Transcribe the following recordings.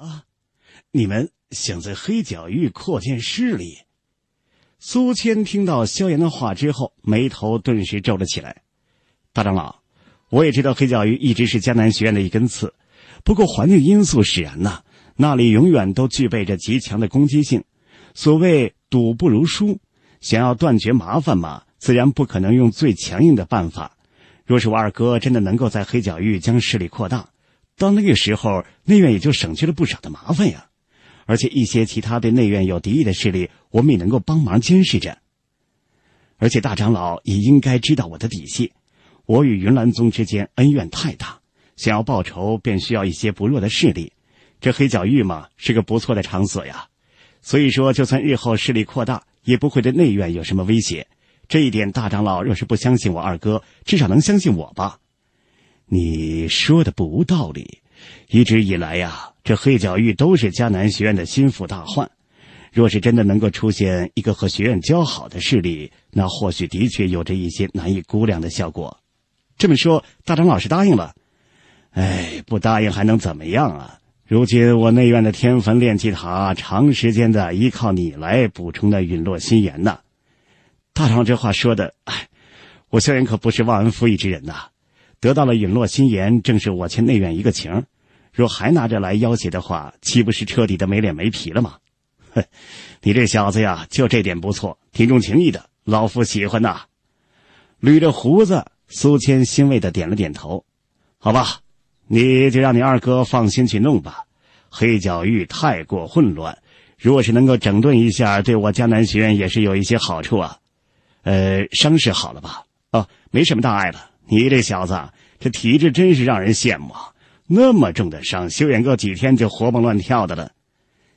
啊！你们想在黑角域扩建势力？苏谦听到萧炎的话之后，眉头顿时皱了起来。大长老，我也知道黑角域一直是江南学院的一根刺，不过环境因素使然呐，那里永远都具备着极强的攻击性。所谓赌不如输，想要断绝麻烦嘛，自然不可能用最强硬的办法。若是我二哥真的能够在黑角域将势力扩大，到那个时候，内院也就省去了不少的麻烦呀。而且一些其他对内院有敌意的势力，我们也能够帮忙监视着。而且大长老也应该知道我的底细，我与云岚宗之间恩怨太大，想要报仇便需要一些不弱的势力。这黑角域嘛，是个不错的场所呀。所以说，就算日后势力扩大，也不会对内院有什么威胁。这一点，大长老若是不相信我二哥，至少能相信我吧。你说的不无道理，一直以来呀，这黑角域都是迦南学院的心腹大患。若是真的能够出现一个和学院交好的势力，那或许的确有着一些难以估量的效果。这么说，大长老是答应了？哎，不答应还能怎么样啊？如今我内院的天坟炼气塔长时间的依靠你来补充那陨落心炎呐。大长老这话说的，哎，我萧炎可不是忘恩负义之人呐。得到了陨落心炎，正是我欠内院一个情。若还拿着来要挟的话，岂不是彻底的没脸没皮了吗？哼，你这小子呀，就这点不错，挺重情义的，老夫喜欢呐。捋着胡子，苏谦欣慰的点了点头。好吧，你就让你二哥放心去弄吧。黑角域太过混乱，若是能够整顿一下，对我江南学院也是有一些好处啊。呃，伤势好了吧？哦，没什么大碍了。你这小子，这体质真是让人羡慕啊！那么重的伤，休养个几天就活蹦乱跳的了。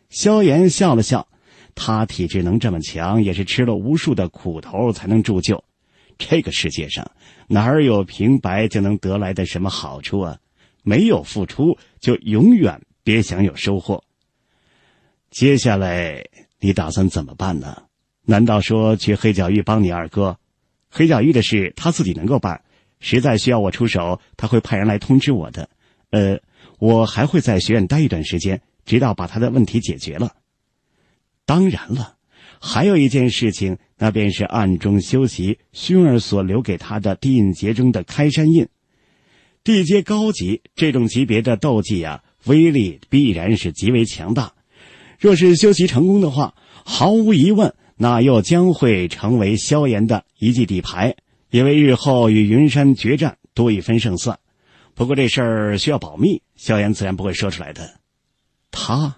萧炎笑了笑，他体质能这么强，也是吃了无数的苦头才能铸就。这个世界上，哪儿有平白就能得来的什么好处啊？没有付出，就永远别想有收获。接下来你打算怎么办呢？难道说去黑角域帮你二哥？黑角域的事他自己能够办。实在需要我出手，他会派人来通知我的。呃，我还会在学院待一段时间，直到把他的问题解决了。当然了，还有一件事情，那便是暗中修习熏儿所留给他的地印结中的开山印。地阶高级这种级别的斗技啊，威力必然是极为强大。若是修习成功的话，毫无疑问，那又将会成为萧炎的一记底牌。因为日后与云山决战多一分胜算，不过这事儿需要保密，萧炎自然不会说出来的。他，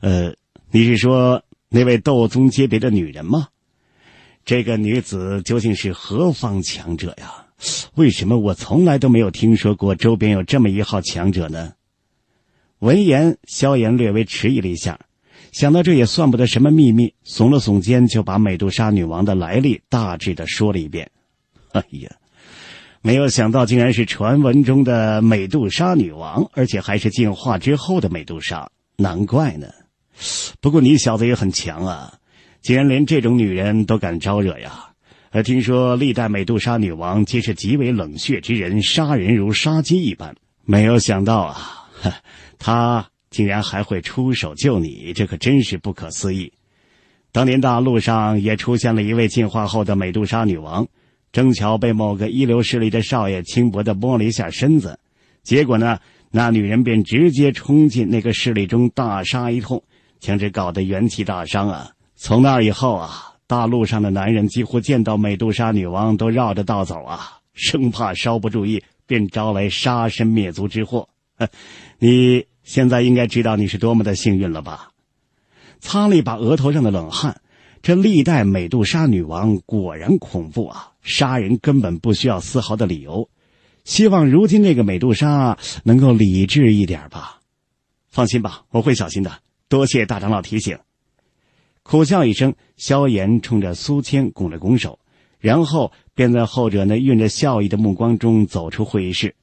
呃，你是说那位斗宗阶别的女人吗？这个女子究竟是何方强者呀？为什么我从来都没有听说过周边有这么一号强者呢？闻言，萧炎略微迟疑了一下，想到这也算不得什么秘密，耸了耸肩，就把美杜莎女王的来历大致的说了一遍。哎呀，没有想到，竟然是传闻中的美杜莎女王，而且还是进化之后的美杜莎，难怪呢。不过你小子也很强啊，竟然连这种女人都敢招惹呀！听说历代美杜莎女王皆是极为冷血之人，杀人如杀鸡一般。没有想到啊，她竟然还会出手救你，这可真是不可思议。当年大陆上也出现了一位进化后的美杜莎女王。正巧被某个一流势力的少爷轻薄的摸了一下身子，结果呢，那女人便直接冲进那个势力中大杀一通，将这搞得元气大伤啊！从那以后啊，大陆上的男人几乎见到美杜莎女王都绕着道走啊，生怕稍不注意便招来杀身灭族之祸。你现在应该知道你是多么的幸运了吧？擦了一把额头上的冷汗。这历代美杜莎女王果然恐怖啊！杀人根本不需要丝毫的理由。希望如今这个美杜莎能够理智一点吧。放心吧，我会小心的。多谢大长老提醒。苦笑一声，萧炎冲着苏千拱了拱手，然后便在后者那蕴着笑意的目光中走出会议室。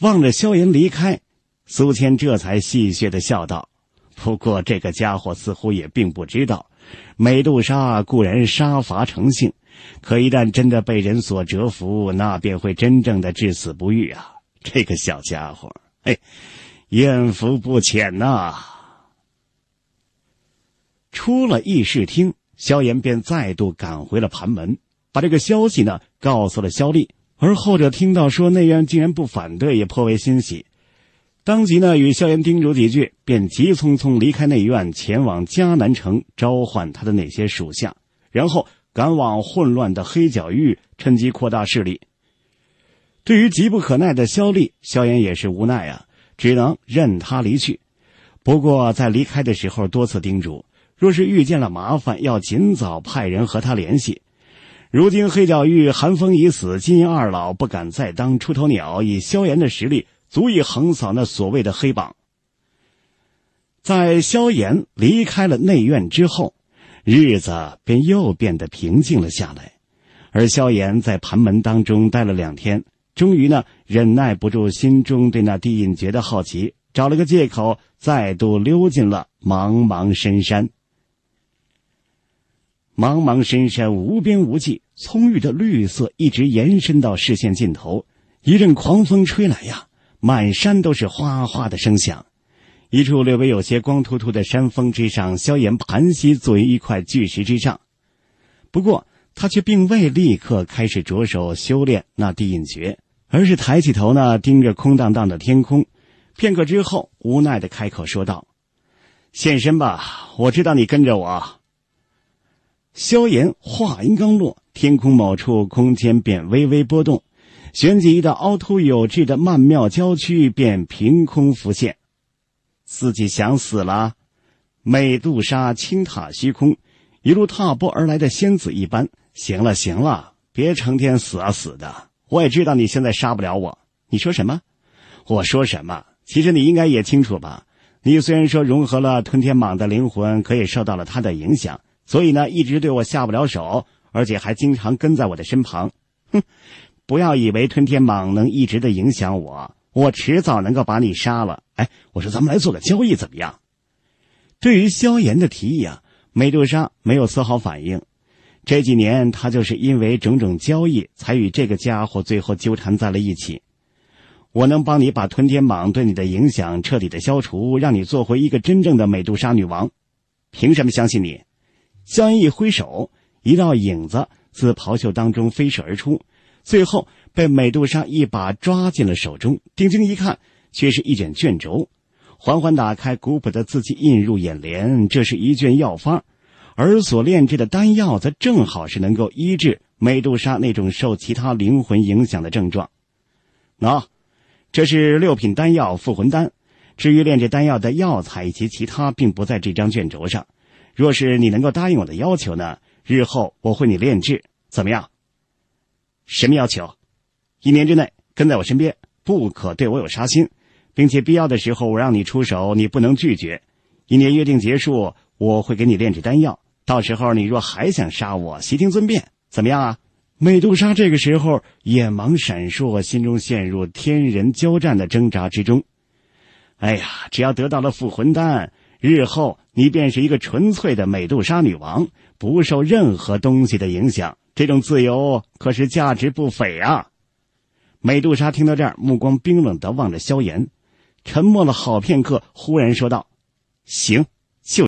望着萧炎离开，苏千这才戏谑的笑道：“不过这个家伙似乎也并不知道。”美杜莎固然杀伐成性，可一旦真的被人所折服，那便会真正的至死不渝啊！这个小家伙，哎，艳福不浅呐！出了议事厅，萧炎便再度赶回了盘门，把这个消息呢告诉了萧丽，而后者听到说内院竟然不反对，也颇为欣喜。当即呢，与萧炎叮嘱几句，便急匆匆离开内院，前往迦南城召唤他的那些属下，然后赶往混乱的黑角域，趁机扩大势力。对于急不可耐的萧丽，萧炎也是无奈啊，只能任他离去。不过在离开的时候，多次叮嘱，若是遇见了麻烦，要尽早派人和他联系。如今黑角域寒风已死，金银二老不敢再当出头鸟，以萧炎的实力。足以横扫那所谓的黑榜。在萧炎离开了内院之后，日子便又变得平静了下来。而萧炎在盘门当中待了两天，终于呢忍耐不住心中对那地印诀的好奇，找了个借口，再度溜进了茫茫深山。茫茫深山无边无际，葱郁的绿色一直延伸到视线尽头。一阵狂风吹来呀！满山都是哗哗的声响，一处略微有些光秃秃的山峰之上，萧炎盘膝坐于一块巨石之上。不过他却并未立刻开始着手修炼那地印诀，而是抬起头呢，盯着空荡荡的天空。片刻之后，无奈的开口说道：“现身吧，我知道你跟着我。”萧炎话音刚落，天空某处空间便微微波动。旋即，一道凹凸有致的曼妙娇躯便凭空浮现。自己想死了，美杜莎轻踏虚空，一路踏波而来的仙子一般。行了行了，别成天死啊死的。我也知道你现在杀不了我。你说什么？我说什么？其实你应该也清楚吧？你虽然说融合了吞天蟒的灵魂，可以受到了它的影响，所以呢，一直对我下不了手，而且还经常跟在我的身旁。哼。不要以为吞天蟒能一直的影响我，我迟早能够把你杀了。哎，我说咱们来做个交易怎么样？对于萧炎的提议啊，美杜莎没有丝毫反应。这几年他就是因为种种交易，才与这个家伙最后纠缠在了一起。我能帮你把吞天蟒对你的影响彻底的消除，让你做回一个真正的美杜莎女王。凭什么相信你？萧炎一挥手，一道影子自袍袖当中飞射而出。最后被美杜莎一把抓进了手中，定睛一看，却是一卷卷轴，缓缓打开，古朴的字迹映入眼帘。这是一卷药方，而所炼制的丹药则正好是能够医治美杜莎那种受其他灵魂影响的症状。喏，这是六品丹药复魂丹。至于炼制丹药的药材以及其他，并不在这张卷轴上。若是你能够答应我的要求呢，日后我会你炼制，怎么样？什么要求？一年之内跟在我身边，不可对我有杀心，并且必要的时候我让你出手，你不能拒绝。一年约定结束，我会给你炼制丹药。到时候你若还想杀我，悉听尊便。怎么样啊？美杜莎这个时候眼芒闪烁，心中陷入天人交战的挣扎之中。哎呀，只要得到了复魂丹，日后你便是一个纯粹的美杜莎女王，不受任何东西的影响。这种自由可是价值不菲啊！美杜莎听到这儿，目光冰冷的望着萧炎，沉默了好片刻，忽然说道：“行，就。”